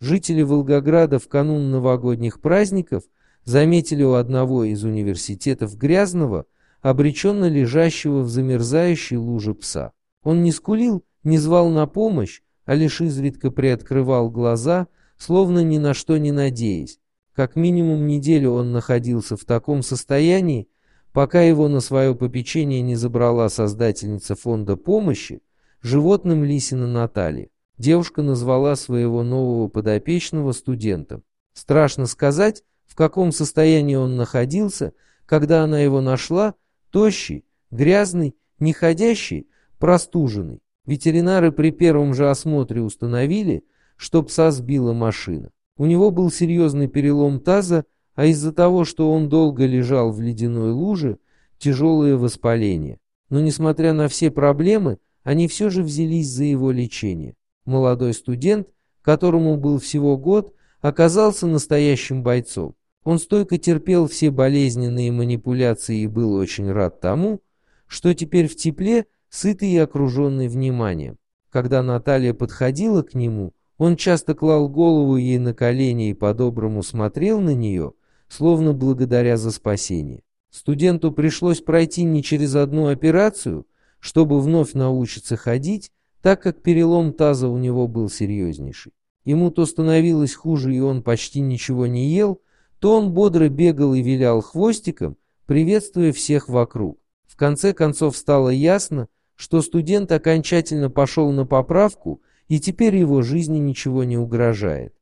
Жители Волгограда в канун новогодних праздников заметили у одного из университетов грязного, обреченно лежащего в замерзающей луже пса. Он не скулил, не звал на помощь, а лишь изредка приоткрывал глаза, словно ни на что не надеясь. Как минимум неделю он находился в таком состоянии, пока его на свое попечение не забрала создательница фонда помощи животным Лисина Наталья девушка назвала своего нового подопечного студентом. Страшно сказать, в каком состоянии он находился, когда она его нашла, тощий, грязный, неходящий, простуженный. Ветеринары при первом же осмотре установили, что пса сбила машина. У него был серьезный перелом таза, а из-за того, что он долго лежал в ледяной луже, тяжелое воспаление. Но несмотря на все проблемы, они все же взялись за его лечение. Молодой студент, которому был всего год, оказался настоящим бойцом. Он стойко терпел все болезненные манипуляции и был очень рад тому, что теперь в тепле, сытый и окруженный вниманием. Когда Наталья подходила к нему, он часто клал голову ей на колени и по-доброму смотрел на нее, словно благодаря за спасение. Студенту пришлось пройти не через одну операцию, чтобы вновь научиться ходить, так как перелом таза у него был серьезнейший. Ему то становилось хуже, и он почти ничего не ел, то он бодро бегал и вилял хвостиком, приветствуя всех вокруг. В конце концов стало ясно, что студент окончательно пошел на поправку, и теперь его жизни ничего не угрожает.